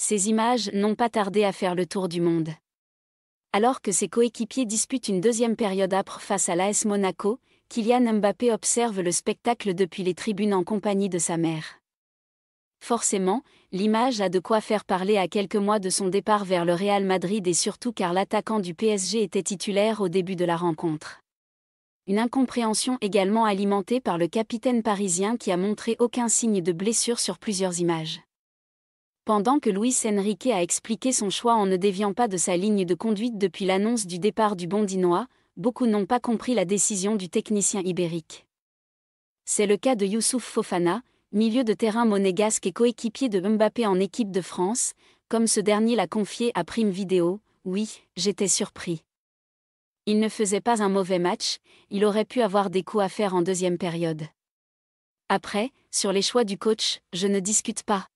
ces images n'ont pas tardé à faire le tour du monde. Alors que ses coéquipiers disputent une deuxième période âpre face à l'AS Monaco, Kylian Mbappé observe le spectacle depuis les tribunes en compagnie de sa mère. Forcément, l'image a de quoi faire parler à quelques mois de son départ vers le Real Madrid et surtout car l'attaquant du PSG était titulaire au début de la rencontre. Une incompréhension également alimentée par le capitaine parisien qui a montré aucun signe de blessure sur plusieurs images pendant que Luis Enrique a expliqué son choix en ne déviant pas de sa ligne de conduite depuis l'annonce du départ du Bondinois, beaucoup n'ont pas compris la décision du technicien ibérique. C'est le cas de Youssouf Fofana, milieu de terrain monégasque et coéquipier de Mbappé en équipe de France, comme ce dernier l'a confié à Prime Vidéo, « oui, j'étais surpris. Il ne faisait pas un mauvais match, il aurait pu avoir des coups à faire en deuxième période. Après, sur les choix du coach, je ne discute pas.